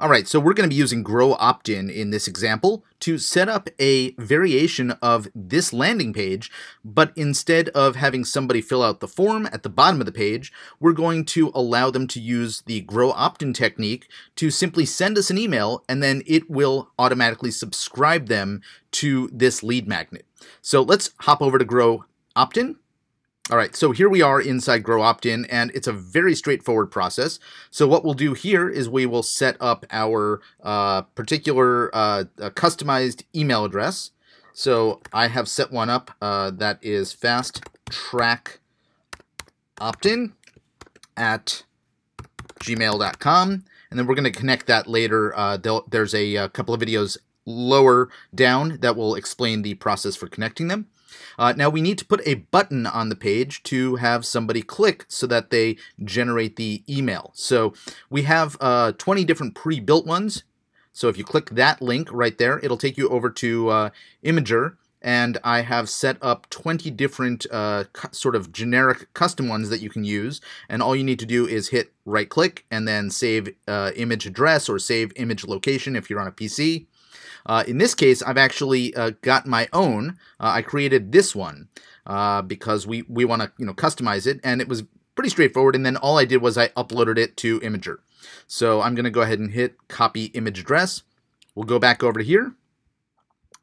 All right, so we're going to be using grow opt-in in this example to set up a variation of this landing page, but instead of having somebody fill out the form at the bottom of the page, we're going to allow them to use the grow opt-in technique to simply send us an email, and then it will automatically subscribe them to this lead magnet. So let's hop over to grow opt-in. All right, so here we are inside Grow Opt-in, and it's a very straightforward process. So what we'll do here is we will set up our uh, particular uh, customized email address. So I have set one up uh, that is fast track opt-in at gmail.com. And then we're going to connect that later. Uh, there's a, a uh, couple of videos lower down that will explain the process for connecting them. Uh, now we need to put a button on the page to have somebody click so that they generate the email. So we have uh, 20 different pre-built ones. So if you click that link right there, it'll take you over to uh, Imager and I have set up 20 different uh, sort of generic custom ones that you can use. And all you need to do is hit right click and then save uh, image address or save image location if you're on a PC. Uh, in this case, I've actually uh, got my own. Uh, I created this one uh, because we, we want to you know customize it, and it was pretty straightforward. And then all I did was I uploaded it to Imager. So I'm going to go ahead and hit copy image address. We'll go back over here,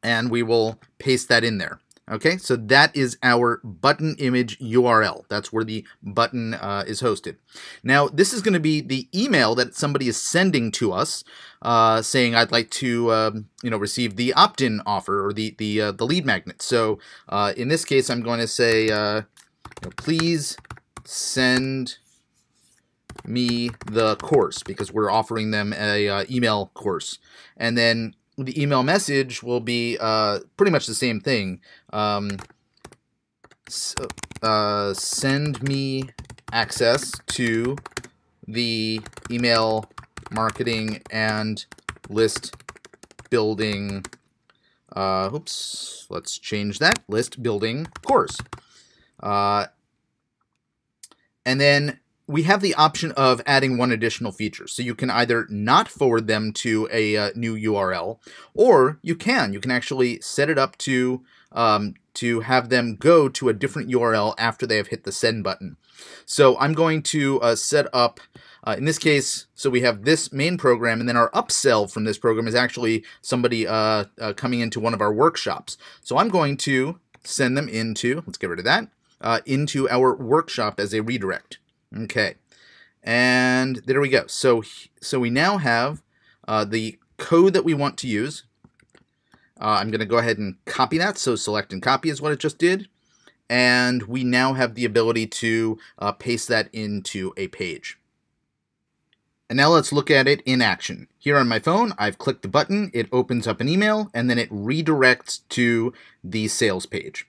and we will paste that in there. Okay, so that is our button image URL. That's where the button uh, is hosted. Now, this is going to be the email that somebody is sending to us uh, saying, I'd like to um, you know, receive the opt-in offer or the, the, uh, the lead magnet. So uh, in this case, I'm going to say, uh, you know, please send me the course because we're offering them a uh, email course. And then the email message will be uh, pretty much the same thing. Um, so, uh, send me access to the email marketing and list building. Uh, oops, let's change that list building course. Uh, and then we have the option of adding one additional feature. So you can either not forward them to a uh, new URL, or you can. You can actually set it up to um, to have them go to a different URL after they have hit the send button. So I'm going to uh, set up, uh, in this case, so we have this main program, and then our upsell from this program is actually somebody uh, uh coming into one of our workshops. So I'm going to send them into, let's get rid of that, uh, into our workshop as a redirect. Okay, and there we go. So, so we now have uh, the code that we want to use. Uh, I'm going to go ahead and copy that. So select and copy is what it just did. And we now have the ability to uh, paste that into a page. And now let's look at it in action. Here on my phone, I've clicked the button, it opens up an email, and then it redirects to the sales page.